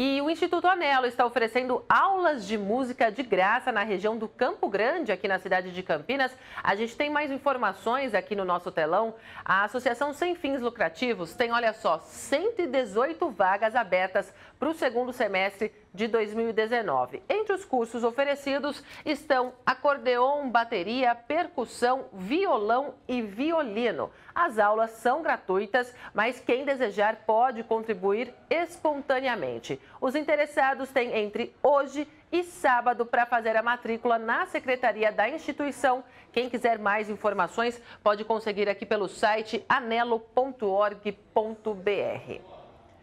E o Instituto Anelo está oferecendo aulas de música de graça na região do Campo Grande, aqui na cidade de Campinas. A gente tem mais informações aqui no nosso telão. A Associação Sem Fins Lucrativos tem, olha só, 118 vagas abertas para o segundo semestre de 2019. Entre os cursos oferecidos estão acordeon, bateria, percussão, violão e violino. As aulas são gratuitas, mas quem desejar pode contribuir espontaneamente. Os interessados têm entre hoje e sábado para fazer a matrícula na secretaria da instituição. Quem quiser mais informações pode conseguir aqui pelo site anelo.org.br.